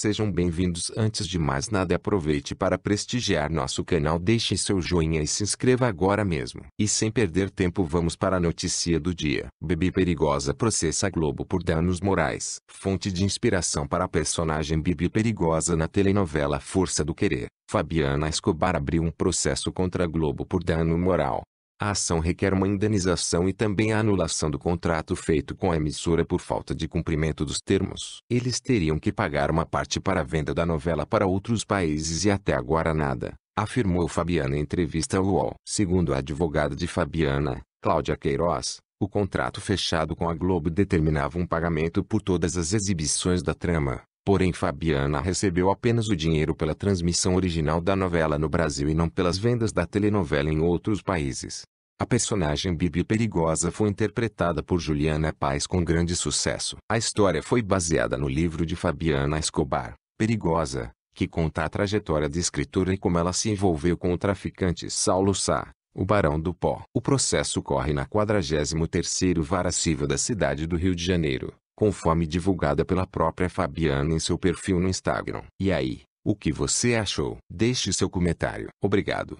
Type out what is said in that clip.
Sejam bem-vindos. Antes de mais nada, aproveite para prestigiar nosso canal, deixe seu joinha e se inscreva agora mesmo. E sem perder tempo, vamos para a notícia do dia. Bibi Perigosa processa Globo por danos morais. Fonte de inspiração para a personagem Bibi Perigosa na telenovela Força do Querer. Fabiana Escobar abriu um processo contra a Globo por dano moral. A ação requer uma indenização e também a anulação do contrato feito com a emissora por falta de cumprimento dos termos. Eles teriam que pagar uma parte para a venda da novela para outros países e até agora nada, afirmou Fabiana em entrevista ao UOL. Segundo a advogada de Fabiana, Cláudia Queiroz, o contrato fechado com a Globo determinava um pagamento por todas as exibições da trama, Porém Fabiana recebeu apenas o dinheiro pela transmissão original da novela no Brasil e não pelas vendas da telenovela em outros países. A personagem Bibi Perigosa foi interpretada por Juliana Paz com grande sucesso. A história foi baseada no livro de Fabiana Escobar, Perigosa, que conta a trajetória da escritora e como ela se envolveu com o traficante Saulo Sá, o Barão do Pó. O processo ocorre na 43º Vara Civil da cidade do Rio de Janeiro conforme divulgada pela própria Fabiana em seu perfil no Instagram. E aí, o que você achou? Deixe seu comentário. Obrigado.